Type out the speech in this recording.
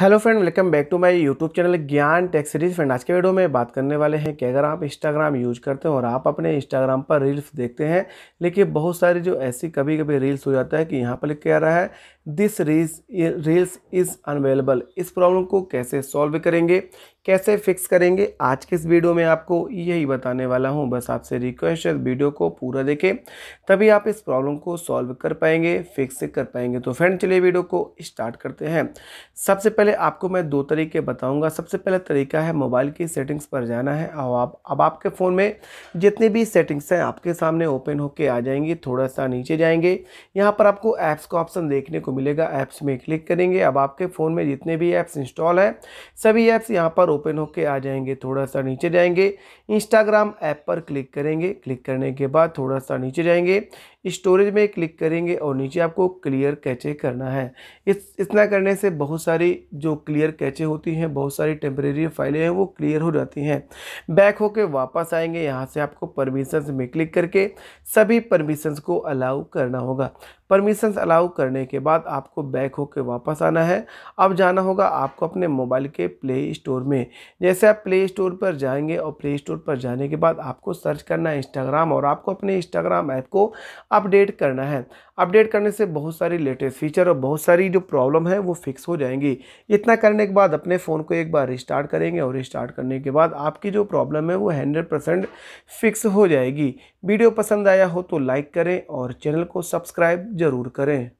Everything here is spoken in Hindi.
hello friend welcome back to my YouTube channel Gyan tech series friend आज के वीडियो में बात करने वाले हैं कि अगर आप इंस्टाग्राम यूज करते हैं और आप अपने इंस्टाग्राम पर रील्स देखते हैं लेकिन बहुत सारी जो ऐसी कभी कभी रील्स हो जाता है कि यहाँ पर लिख के आ रहा है दिस रेस रेल्स इज़ अनवेलेबल इस प्रॉब्लम को कैसे सॉल्व करेंगे कैसे फिक्स करेंगे आज के इस वीडियो में आपको यही बताने वाला हूं बस आपसे रिक्वेस्ट है वीडियो को पूरा देखें तभी आप इस प्रॉब्लम को सॉल्व कर पाएंगे फिक्स कर पाएंगे तो फ्रेंड चलिए वीडियो को स्टार्ट करते हैं सबसे पहले आपको मैं दो तरीके बताऊँगा सबसे पहला तरीका है मोबाइल की सेटिंग्स पर जाना है और आप अब आपके फ़ोन में जितनी भी सेटिंग्स हैं आपके सामने ओपन होकर आ जाएंगी थोड़ा सा नीचे जाएंगे यहाँ पर आपको ऐप्स का ऑप्शन देखने को मिलेगा ऐप्स में क्लिक करेंगे अब आपके फ़ोन में जितने भी ऐप्स इंस्टॉल हैं सभी ऐप्स यहाँ पर ओपन होकर आ जाएंगे थोड़ा सा नीचे जाएंगे इंस्टाग्राम ऐप पर क्लिक करेंगे क्लिक करने के बाद थोड़ा सा नीचे जाएंगे स्टोरेज में क्लिक करेंगे और नीचे आपको क्लियर कैचे करना है इस इतना करने से बहुत सारी जो क्लियर कैचे होती हैं बहुत सारी टेम्परेरी फाइलें हैं वो क्लियर हो जाती हैं बैक होके वापस आएंगे यहाँ से आपको परमिशंस में क्लिक करके सभी परमिशंस को अलाउ करना होगा परमिशंस अलाउ करने के बाद आपको बैक होके वापस आना है अब जाना होगा आपको अपने मोबाइल के प्ले स्टोर में जैसे आप प्ले स्टोर पर जाएंगे और प्ले स्टोर पर जाने के बाद आपको सर्च करना है इंस्टाग्राम और आपको अपने इंस्टाग्राम ऐप को अपडेट करना है अपडेट करने से बहुत सारी लेटेस्ट फीचर और बहुत सारी जो प्रॉब्लम है वो फिक्स हो जाएंगी इतना करने के बाद अपने फ़ोन को एक बार रिस्टार्ट करेंगे और रिस्टार्ट करने के बाद आपकी जो प्रॉब्लम है वो हंड्रेड परसेंट फिक्स हो जाएगी वीडियो पसंद आया हो तो लाइक करें और चैनल को सब्सक्राइब ज़रूर करें